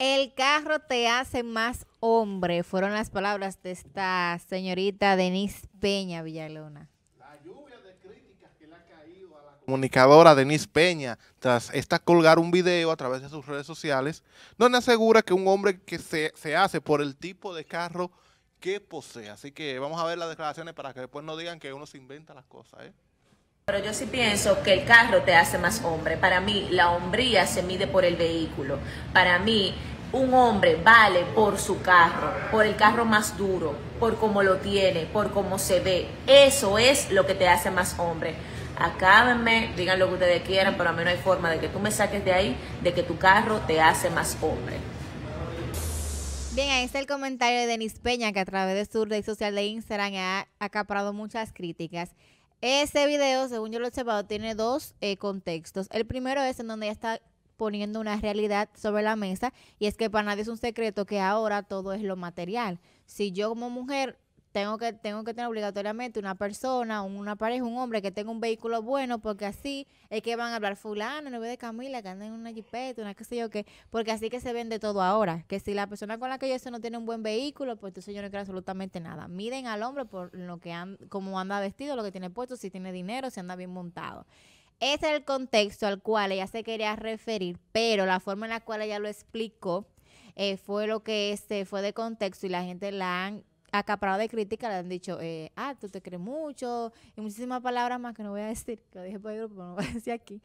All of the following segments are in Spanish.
El carro te hace más hombre, fueron las palabras de esta señorita Denise Peña Villalona. La lluvia de críticas que le ha caído a la comunicadora Denise Peña tras esta colgar un video a través de sus redes sociales, donde asegura que un hombre que se, se hace por el tipo de carro que posee. Así que vamos a ver las declaraciones para que después no digan que uno se inventa las cosas, ¿eh? Pero yo sí pienso que el carro te hace más hombre. Para mí, la hombría se mide por el vehículo. Para mí, un hombre vale por su carro, por el carro más duro, por cómo lo tiene, por cómo se ve. Eso es lo que te hace más hombre. Acábenme, digan lo que ustedes quieran, pero a mí no hay forma de que tú me saques de ahí, de que tu carro te hace más hombre. Bien, ahí está el comentario de Denis Peña, que a través de su red social de Instagram ha acaparado muchas críticas. Ese video, según yo lo he observado, tiene dos eh, contextos. El primero es en donde ya está poniendo una realidad sobre la mesa y es que para nadie es un secreto que ahora todo es lo material. Si yo como mujer tengo que, tengo que tener obligatoriamente una persona, una pareja, un hombre que tenga un vehículo bueno, porque así es que van a hablar fulano, no ve de Camila, que anda en una jipeta, una qué sé yo qué, porque así que se vende todo ahora, que si la persona con la que yo estoy no tiene un buen vehículo, pues entonces yo no quiero absolutamente nada. Miden al hombre por lo que han, como anda vestido, lo que tiene puesto, si tiene dinero, si anda bien montado. Ese es el contexto al cual ella se quería referir, pero la forma en la cual ella lo explicó eh, fue lo que este, fue de contexto y la gente la han acaparado de crítica, le han dicho, eh, ah, tú te crees mucho, y muchísimas palabras más que no voy a decir, que lo dije por el grupo, no voy a decir aquí.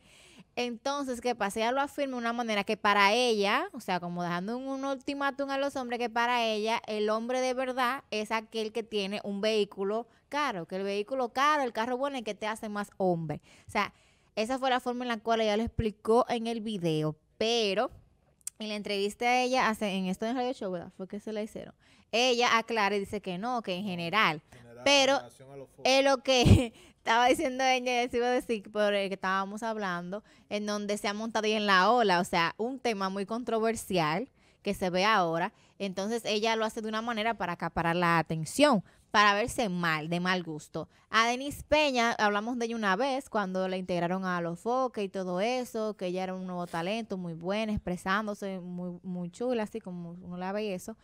Entonces, que pasea Ella lo afirma de una manera que para ella, o sea, como dejando un, un ultimátum a los hombres, que para ella el hombre de verdad es aquel que tiene un vehículo caro, que el vehículo caro, el carro bueno, es el que te hace más hombre. O sea, esa fue la forma en la cual ella lo explicó en el video, pero en la entrevista a ella, hace, en esto de Radio Show, ¿verdad? Fue que se la hicieron. Ella aclara y dice que no, que en general. pero es lo que estaba diciendo ella, si iba a decir, por el que estábamos hablando, en donde se ha montado y en la ola, o sea, un tema muy controversial que se ve ahora. Entonces ella lo hace de una manera para acaparar la atención, para verse mal, de mal gusto. A Denise Peña, hablamos de ella una vez cuando la integraron a los foques y todo eso, que ella era un nuevo talento, muy buena, expresándose, muy, chula, así como uno la ve eso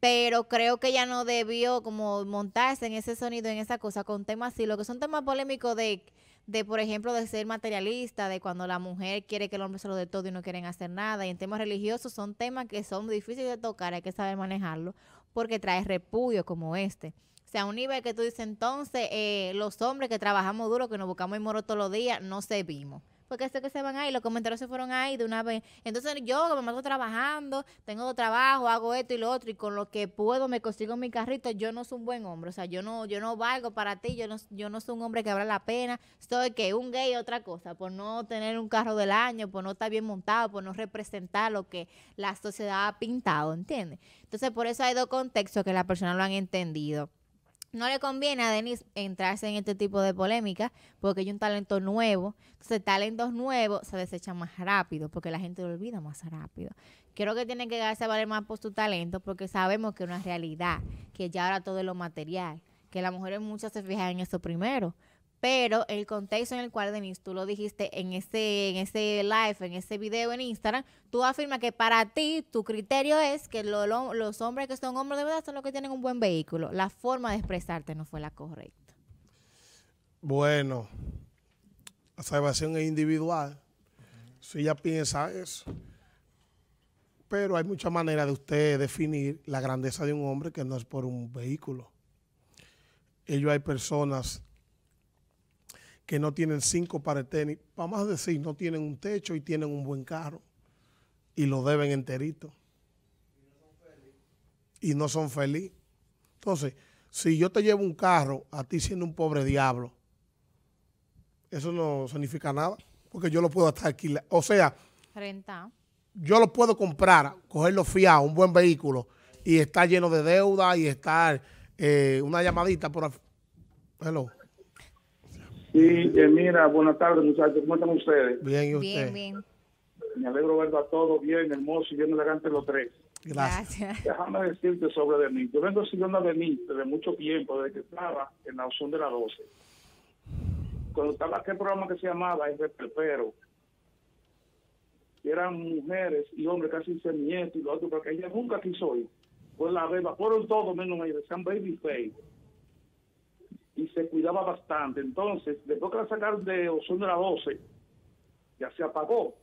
pero creo que ella no debió como montarse en ese sonido, en esa cosa, con temas así, lo que son temas polémicos de, de, por ejemplo, de ser materialista, de cuando la mujer quiere que el hombre se lo dé todo y no quieren hacer nada. Y en temas religiosos son temas que son difíciles de tocar, hay que saber manejarlo, porque trae repudio como este. O sea, un nivel que tú dices entonces, eh, los hombres que trabajamos duro, que nos buscamos el moro todos los días, no servimos porque sé que se van ahí, los comentarios se fueron ahí de una vez. Entonces yo me mato trabajando, tengo trabajo, hago esto y lo otro, y con lo que puedo me consigo mi carrito, yo no soy un buen hombre. O sea, yo no, yo no valgo para ti, yo no, yo no soy un hombre que valga la pena. Soy que un gay otra cosa, por no tener un carro del año, por no estar bien montado, por no representar lo que la sociedad ha pintado, ¿entiendes? Entonces, por eso hay dos contextos que las personas lo han entendido no le conviene a Denis entrarse en este tipo de polémica porque hay un talento nuevo. Entonces, talentos nuevos se desechan más rápido porque la gente lo olvida más rápido. Creo que tiene que darse a valer más por su talento porque sabemos que es una realidad, que ya ahora todo es lo material, que las mujeres muchas se fijan en eso primero pero el contexto en el cual, Denise, tú lo dijiste en ese, en ese live, en ese video en Instagram, tú afirmas que para ti tu criterio es que los hombres que son hombres de verdad son los que tienen un buen vehículo. La forma de expresarte no fue la correcta. Bueno, la salvación es individual, si ya piensa eso. Pero hay muchas maneras de usted definir la grandeza de un hombre que no es por un vehículo. Ellos hay personas que no tienen cinco para el tenis. Vamos a decir, no tienen un techo y tienen un buen carro. Y lo deben enterito. Y no son felices. No feliz. Entonces, si yo te llevo un carro a ti siendo un pobre diablo, eso no significa nada. Porque yo lo puedo hasta alquilar. O sea, yo lo puedo comprar, cogerlo fiado, un buen vehículo, y estar lleno de deuda y estar eh, una llamadita por... Hello. Sí, mira, buenas tardes muchachos, ¿cómo están ustedes? Bien, ¿y Bien, Me alegro verlo a todos bien, hermoso y bien elegante los tres. Gracias. Déjame decirte sobre de mí. Yo vengo siguiendo a mí desde mucho tiempo, desde que estaba en la opción de la 12. Cuando estaba aquel programa que se llamaba El Repelpero, eran mujeres y hombres casi semi y lo otro, porque ella nunca quiso ir. Pues la beba, fueron todos menos ella, decían baby face y se cuidaba bastante. Entonces, después que la sacaron de Ozono de la 12, ya se apagó.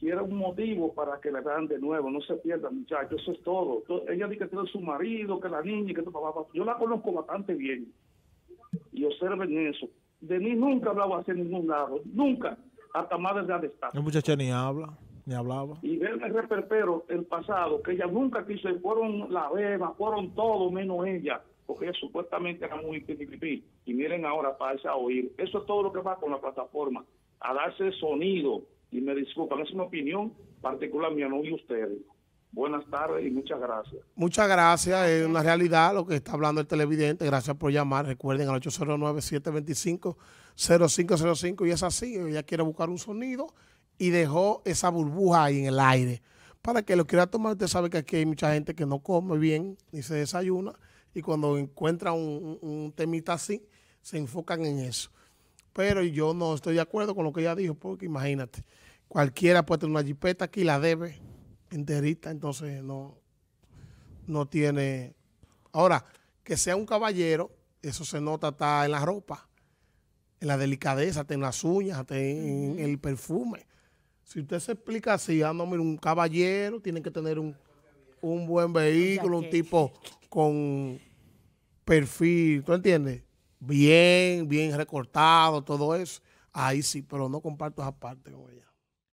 Y era un motivo para que la vean de nuevo, no se pierda, muchachos, eso es todo. Ella dice que tiene su marido, que la niña, que papá. Yo la conozco bastante bien. Y observen eso. De mí nunca hablaba hacia ningún lado, nunca, hasta más de la estar. La muchacha ni habla, ni hablaba. Y él el reperpero, el pasado, que ella nunca quiso, fueron la beba, fueron todo menos ella porque supuestamente era muy Y miren ahora, pasa a oír. Eso es todo lo que va con la plataforma, a darse sonido. Y me disculpan, es una opinión particular mía, no y ustedes. Buenas tardes y muchas gracias. Muchas gracias. Es una realidad lo que está hablando el televidente. Gracias por llamar. Recuerden al 809-725-0505. Y es así. Ella quiere buscar un sonido y dejó esa burbuja ahí en el aire. Para que lo quiera tomar, usted sabe que aquí hay mucha gente que no come bien ni se desayuna y cuando encuentran un, temita así, se enfocan en eso. Pero yo no estoy de acuerdo con lo que ella dijo, porque imagínate, cualquiera puede tener una jipeta aquí, la debe enterita, entonces no, no tiene... Ahora, que sea un caballero, eso se nota está en la ropa, en la delicadeza, en las uñas, en, el perfume. Si usted se explica así, ah, no, un caballero tiene que tener un, buen vehículo, un tipo, con perfil, ¿tú entiendes? Bien, bien recortado, todo eso. Ahí sí, pero no comparto esa parte con ella.